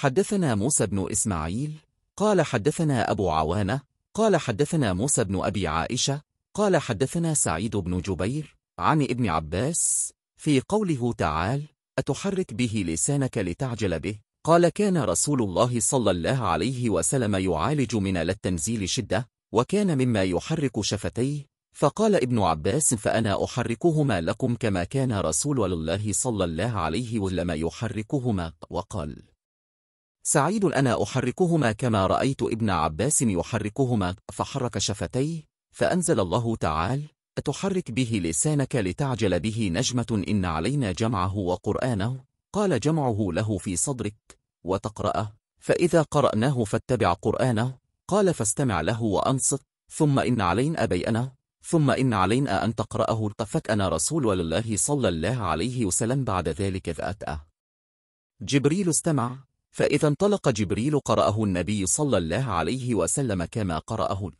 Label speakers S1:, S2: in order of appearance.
S1: حدثنا موسى بن إسماعيل قال حدثنا أبو عوانة قال حدثنا موسى بن أبي عائشة قال حدثنا سعيد بن جبير عن ابن عباس في قوله تعالى أتحرك به لسانك لتعجل به قال كان رسول الله صلى الله عليه وسلم يعالج من التنزيل شدة وكان مما يحرك شفتيه فقال ابن عباس فأنا أحركهما لكم كما كان رسول الله صلى الله عليه وسلم يحركهما وقال سعيد أنا أحركهما كما رأيت ابن عباس يحركهما فحرك شفتيه فأنزل الله تعالى أتحرك به لسانك لتعجل به نجمة إن علينا جمعه وقرآنه قال جمعه له في صدرك وتقرأه فإذا قرأناه فاتبع قرآنه قال فاستمع له وأنصت ثم إن علينا بيأنه ثم إن علينا أن تقرأه التفك أنا رسول الله صلى الله عليه وسلم بعد ذلك ذأتأه جبريل استمع فإذا انطلق جبريل قرأه النبي صلى الله عليه وسلم كما قرأه